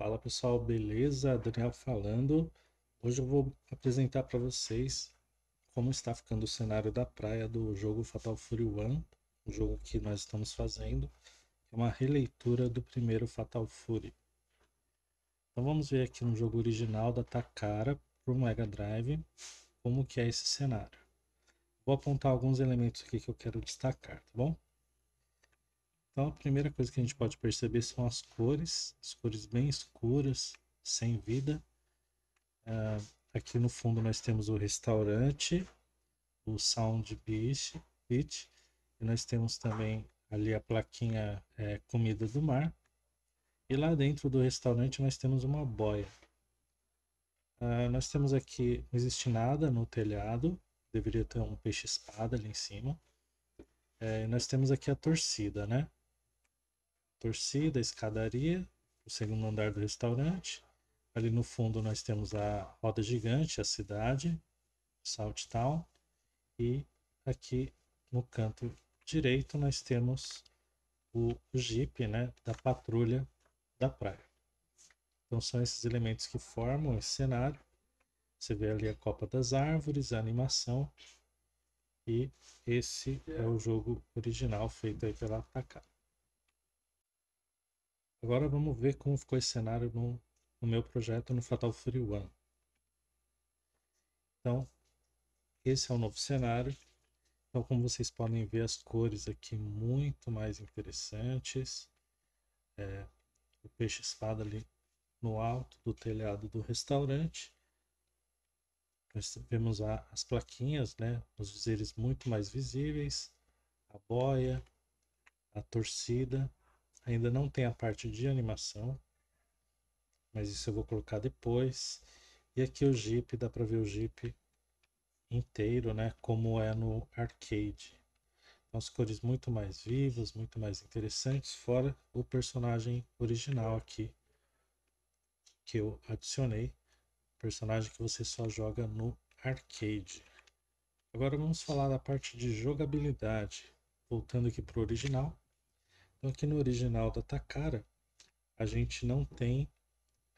Fala pessoal, beleza? Daniel falando. Hoje eu vou apresentar para vocês como está ficando o cenário da praia do jogo Fatal Fury One, o jogo que nós estamos fazendo, é uma releitura do primeiro Fatal Fury. Então vamos ver aqui no jogo original da Takara para o Mega Drive como que é esse cenário. Vou apontar alguns elementos aqui que eu quero destacar, tá bom? Então a primeira coisa que a gente pode perceber são as cores, as cores bem escuras, sem vida. Uh, aqui no fundo nós temos o restaurante, o Sound Beach, Beach e nós temos também ali a plaquinha é, Comida do Mar. E lá dentro do restaurante nós temos uma boia. Uh, nós temos aqui, não existe nada no telhado, deveria ter um peixe-espada ali em cima. É, nós temos aqui a torcida, né? torcida, escadaria, o segundo andar do restaurante. Ali no fundo nós temos a roda gigante, a cidade, Salt Town. E aqui no canto direito nós temos o Jeep né, da patrulha da praia. Então são esses elementos que formam esse cenário. Você vê ali a copa das árvores, a animação. E esse é o jogo original feito aí pela Takara. Agora vamos ver como ficou esse cenário no, no meu projeto no Fatal Fury One. Então, esse é o novo cenário. Então, como vocês podem ver, as cores aqui muito mais interessantes. É, o peixe-espada ali no alto do telhado do restaurante. Nós vemos a, as plaquinhas, né? Os dizeres muito mais visíveis. A boia, a torcida Ainda não tem a parte de animação, mas isso eu vou colocar depois. E aqui o Jeep, dá para ver o Jeep inteiro, né? Como é no arcade. Então, as cores muito mais vivas, muito mais interessantes, fora o personagem original aqui que eu adicionei. Personagem que você só joga no arcade. Agora vamos falar da parte de jogabilidade. Voltando aqui para o original, então aqui no original da Takara, a gente não tem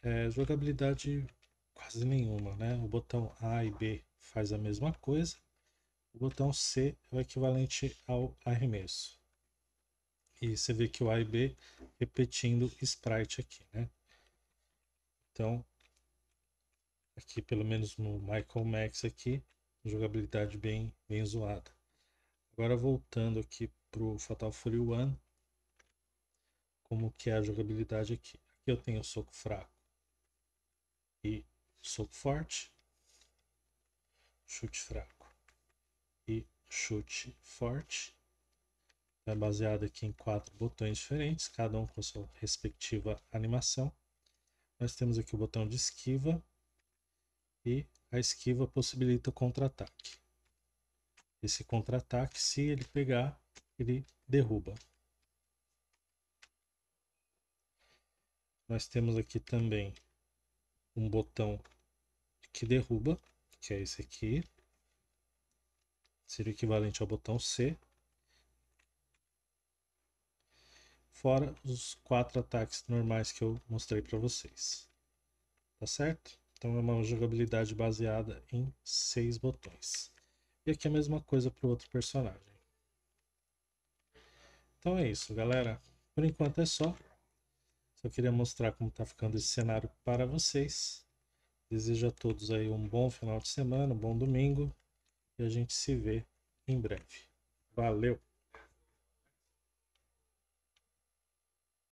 é, jogabilidade quase nenhuma, né? O botão A e B faz a mesma coisa, o botão C é o equivalente ao arremesso. E você vê que o A e B repetindo sprite aqui, né? Então, aqui pelo menos no Michael Max aqui, jogabilidade bem, bem zoada. Agora voltando aqui para o Fatal Fury One, como que é a jogabilidade aqui. Aqui eu tenho soco fraco e soco forte, chute fraco e chute forte. É baseado aqui em quatro botões diferentes, cada um com sua respectiva animação. Nós temos aqui o botão de esquiva e a esquiva possibilita o contra-ataque. Esse contra-ataque, se ele pegar, ele derruba. nós temos aqui também um botão que derruba, que é esse aqui. Seria equivalente ao botão C. Fora os quatro ataques normais que eu mostrei para vocês. Tá certo? Então é uma jogabilidade baseada em seis botões. E aqui é a mesma coisa para o outro personagem. Então é isso, galera. Por enquanto é só. Só queria mostrar como está ficando esse cenário para vocês. Desejo a todos aí um bom final de semana, um bom domingo e a gente se vê em breve. Valeu!